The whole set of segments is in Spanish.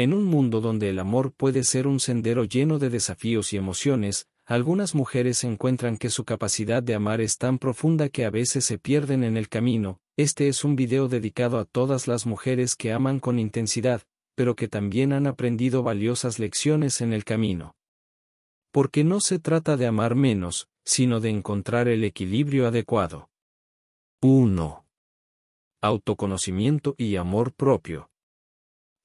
En un mundo donde el amor puede ser un sendero lleno de desafíos y emociones, algunas mujeres encuentran que su capacidad de amar es tan profunda que a veces se pierden en el camino. Este es un video dedicado a todas las mujeres que aman con intensidad, pero que también han aprendido valiosas lecciones en el camino. Porque no se trata de amar menos, sino de encontrar el equilibrio adecuado. 1. Autoconocimiento y amor propio.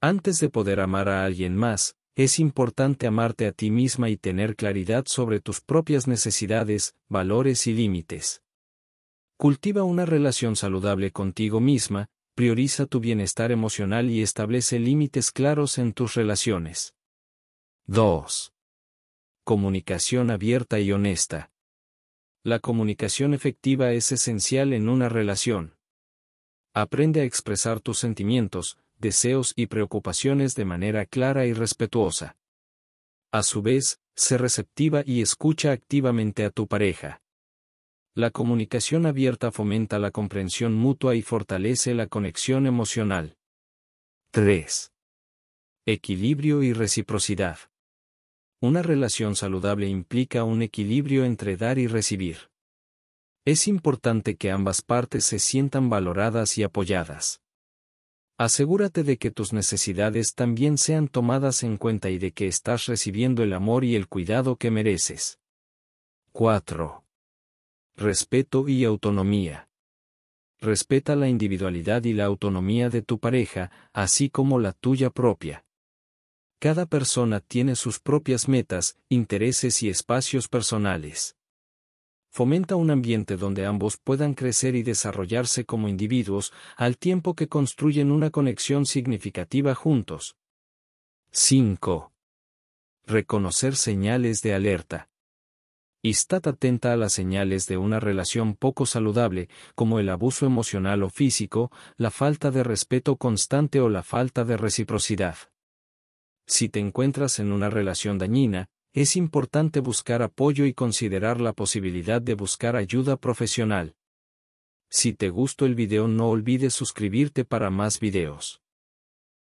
Antes de poder amar a alguien más, es importante amarte a ti misma y tener claridad sobre tus propias necesidades, valores y límites. Cultiva una relación saludable contigo misma, prioriza tu bienestar emocional y establece límites claros en tus relaciones. 2. Comunicación abierta y honesta. La comunicación efectiva es esencial en una relación. Aprende a expresar tus sentimientos, deseos y preocupaciones de manera clara y respetuosa. A su vez, sé receptiva y escucha activamente a tu pareja. La comunicación abierta fomenta la comprensión mutua y fortalece la conexión emocional. 3. Equilibrio y reciprocidad. Una relación saludable implica un equilibrio entre dar y recibir. Es importante que ambas partes se sientan valoradas y apoyadas. Asegúrate de que tus necesidades también sean tomadas en cuenta y de que estás recibiendo el amor y el cuidado que mereces. 4. Respeto y autonomía. Respeta la individualidad y la autonomía de tu pareja, así como la tuya propia. Cada persona tiene sus propias metas, intereses y espacios personales fomenta un ambiente donde ambos puedan crecer y desarrollarse como individuos, al tiempo que construyen una conexión significativa juntos. 5. Reconocer señales de alerta. Estad atenta a las señales de una relación poco saludable, como el abuso emocional o físico, la falta de respeto constante o la falta de reciprocidad. Si te encuentras en una relación dañina, es importante buscar apoyo y considerar la posibilidad de buscar ayuda profesional. Si te gustó el video no olvides suscribirte para más videos.